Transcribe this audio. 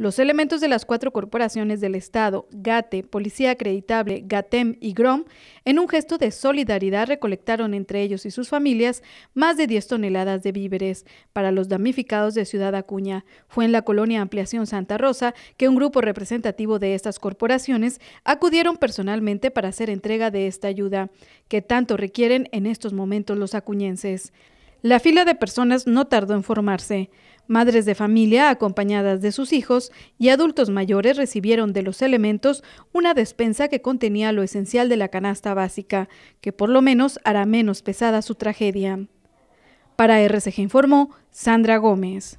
Los elementos de las cuatro corporaciones del Estado, GATE, Policía Acreditable, GATEM y GROM, en un gesto de solidaridad recolectaron entre ellos y sus familias más de 10 toneladas de víveres para los damnificados de Ciudad Acuña. Fue en la colonia Ampliación Santa Rosa que un grupo representativo de estas corporaciones acudieron personalmente para hacer entrega de esta ayuda, que tanto requieren en estos momentos los acuñenses. La fila de personas no tardó en formarse. Madres de familia acompañadas de sus hijos y adultos mayores recibieron de los elementos una despensa que contenía lo esencial de la canasta básica, que por lo menos hará menos pesada su tragedia. Para RCG informó Sandra Gómez.